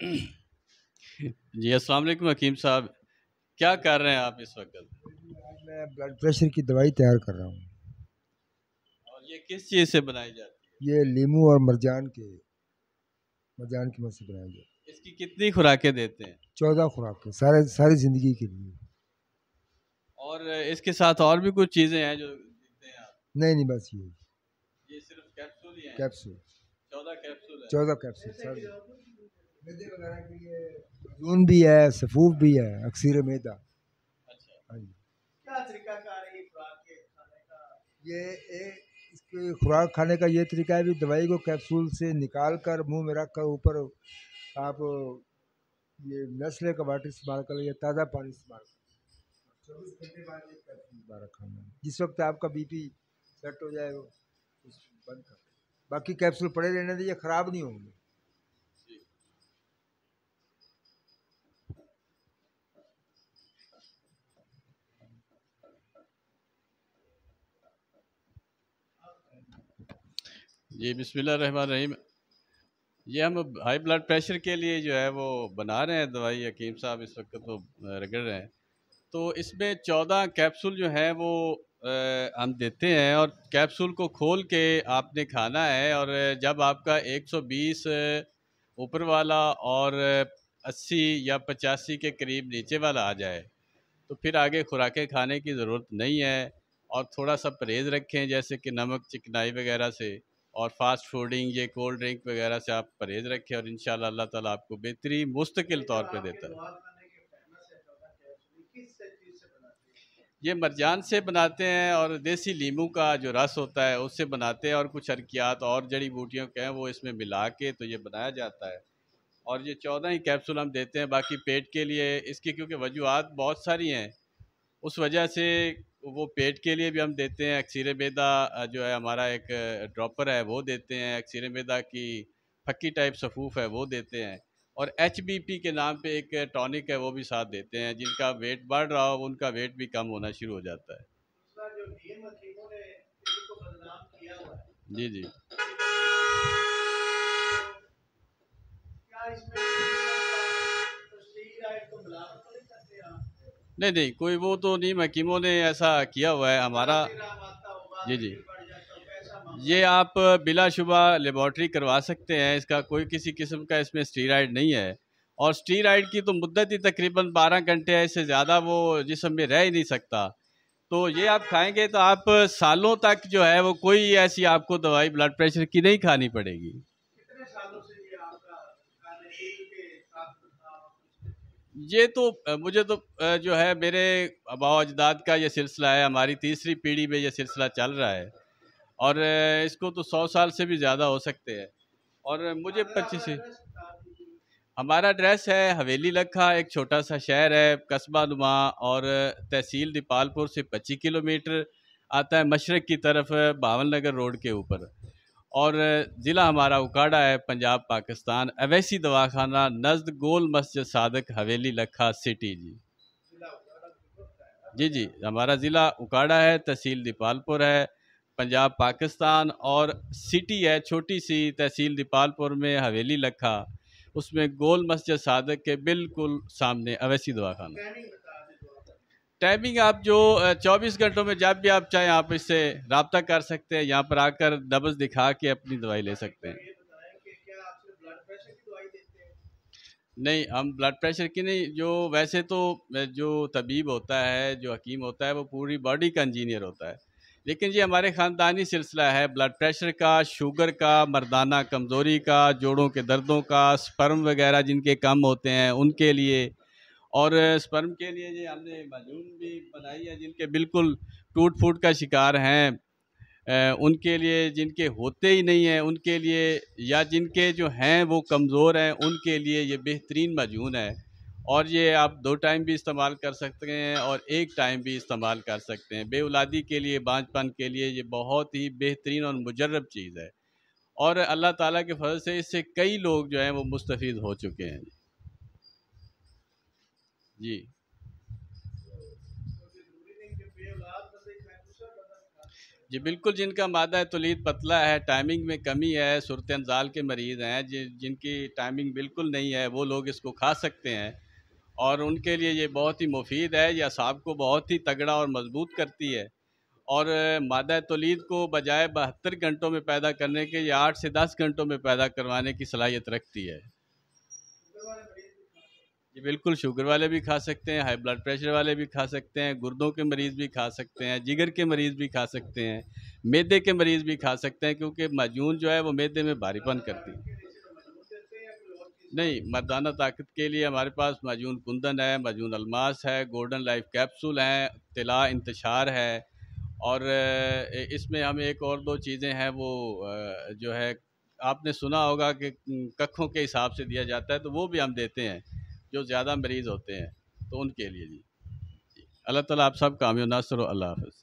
जी अस्सलाम वालेकुम हकीम साहब क्या कर रहे हैं आप इस वक्त मैं ब्लड प्रेशर की दवाई तैयार कर रहा हूँ और ये किस चीज़ से बनाई जाती है ये लीम और मरजान के मरजान की मदद से बनाई जाती है इसकी कितनी खुराकें देते हैं चौदह खुराकें सारे सारी ज़िंदगी के लिए और इसके साथ और भी कुछ चीज़ें हैं जो देते हैं आप नहीं नहीं बस ये ये सिर्फ कैप्सूल ही है कैप्सूल चौदह कैप्सूल चौदह कैप्सूल सर जून भी है सफूफ भी है अक्सर मैदा अच्छा। हाँ ये इसकी खुराक खाने का ये तरीका है भी दवाई को कैप्सूल से निकाल कर मुँह में रख कर ऊपर आप ये नस्ले का वाटर इस्तेमाल कर या ताज़ा पानी इस्तेमाल कर चौबीस घंटे दोबारा खाना जिस वक्त आपका बीपी सेट हो जाए वो बंद कर बाकी कैप्सूल पड़े रहने दीजिए ख़राब नहीं होंगे जी बिसमीम ये हम हाई ब्लड प्रेशर के लिए जो है वो बना रहे हैं दवाई हकीम साहब इस वक्त तो रगड़ रहे हैं तो इसमें चौदह कैप्सूल जो हैं वो आ, हम देते हैं और कैप्सूल को खोल के आपने खाना है और जब आपका 120 ऊपर वाला और 80 या पचासी के करीब नीचे वाला आ जाए तो फिर आगे खुराकें खाने की ज़रूरत नहीं है और थोड़ा सा परहेज़ रखें जैसे कि नमक चिकनाई वगैरह से और फास्ट फूडिंग ये कोल्ड ड्रिंक वगैरह से आप परहेज़ रखें और इन अल्लाह ताला आपको बेहतरीन मुस्तकिल तौर पे देता है ये मरजान से बनाते हैं और देसी लीमू का जो रस होता है उससे बनाते हैं और कुछ हरकियात और जड़ी बूटियों के हैं वो इसमें मिला के तो ये बनाया जाता है और ये चौदह ही कैप्सूल हम देते हैं बाकी पेट के लिए इसकी क्योंकि वजूहत बहुत सारी हैं उस वजह से वो पेट के लिए भी हम देते हैं अक्सर बेदा जो है हमारा एक ड्रॉपर है वो देते हैं अक्सर बेदा की फक्की टाइप सफूफ है वो देते हैं और एच के नाम पे एक टॉनिक है वो भी साथ देते हैं जिनका वेट बढ़ रहा हो उनका वेट भी कम होना शुरू हो जाता है जी जी नहीं नहीं कोई वो तो नहीं महकीमों ने ऐसा किया हुआ है हमारा जी जी ये आप बिलाशुबा लेबॉर्ट्री करवा सकते हैं इसका कोई किसी किस्म का इसमें स्टीराइड नहीं है और स्टीराइड की तो मुद्दत ही तकरीबन 12 घंटे है इससे ज़्यादा वो जिसम में रह ही नहीं सकता तो ये आप खाएंगे तो आप सालों तक जो है वो कोई ऐसी आपको दवाई ब्लड प्रेशर की नहीं खानी पड़ेगी ये तो मुझे तो जो है मेरे आबा अजदाद का ये सिलसिला है हमारी तीसरी पीढ़ी में ये सिलसिला चल रहा है और इसको तो सौ साल से भी ज़्यादा हो सकते हैं और मुझे पच्चीस हमारा एड्रेस है हवेली लखा एक छोटा सा शहर है कस्बा नुमा और तहसील दीपालपुर से पच्चीस किलोमीटर आता है मशरक़ की तरफ बावन नगर रोड के ऊपर और ज़िला हमारा उकाड़ा है पंजाब पाकिस्तान अवैसी दवाखाना नजद गोल मस्जिद सादक हवेली लखा सिटी जी जी जी हमारा ज़िला उकाड़ा है तहसील दीपालपुर है पंजाब पाकिस्तान और सिटी है छोटी सी तहसील दीपालपुर में हवेली लखा उसमें गोल मस्जिद सादक के बिल्कुल सामने अवैसी दवाखाना टाइमिंग आप जो 24 घंटों में जब भी आप चाहे आप इससे रबता कर सकते हैं यहाँ पर आकर डबल्स दिखा के अपनी दवाई ले सकते हैं नहीं हम ब्लड प्रेशर की नहीं जो वैसे तो जो तबीब होता है जो हकीम होता है वो पूरी बॉडी का इंजीनियर होता है लेकिन ये हमारे ख़ानदानी सिलसिला है ब्लड प्रेशर का शुगर का मर्दाना कमज़ोरी का जोड़ों के दर्दों का स्पर्म वगैरह जिनके कम होते हैं उनके लिए और स्पर्म के लिए ये हमने मजून भी बनाई है जिनके बिल्कुल टूट फूट का शिकार हैं उनके लिए जिनके होते ही नहीं हैं उनके लिए या जिनके जो हैं वो कमज़ोर हैं उनके लिए ये बेहतरीन मजून है और ये आप दो टाइम भी इस्तेमाल कर सकते हैं और एक टाइम भी इस्तेमाल कर सकते हैं बेउलादी के लिए बाँचपन के लिए ये बहुत ही बेहतरीन और मुजरब चीज़ है और अल्लाह ताला के फजल से इससे कई लोग जो हैं वो मुस्तफ़ हो चुके हैं जी जी बिल्कुल जिनका मादा तोलीद पतला है टाइमिंग में कमी है अंजाल के मरीज़ हैं जि, जिनकी टाइमिंग बिल्कुल नहीं है वो लोग इसको खा सकते हैं और उनके लिए ये बहुत ही मुफीद है यह साब को बहुत ही तगड़ा और मजबूत करती है और मादा तोलीद को बजाय बहत्तर घंटों में पैदा करने के या आठ से दस घंटों में पैदा करवाने की सलाहियत रखती है जी बिल्कुल शुगर वाले भी खा सकते हैं हाई ब्लड प्रेशर वाले भी खा सकते हैं गुर्दों के मरीज़ भी खा सकते हैं जिगर के मरीज़ भी खा सकते हैं मैदे के मरीज़ भी खा सकते हैं क्योंकि मजून जो है वो मैदे में भारीपन करती है नहीं मर्दाना ताकत के लिए हमारे पास मजून कुंदन है मजून अलमास है गोल्डन लाइफ कैप्सूल हैं तिला इंतशार है और इसमें हम एक और दो चीज़ें हैं वो जो है आपने सुना होगा कि कखों के हिसाब से दिया जाता है तो वो भी हम देते हैं जो ज़्यादा मरीज़ होते हैं तो उनके लिए जी अल्लाह ताला आप सब कामयाब नासर अल्लाह हाफ़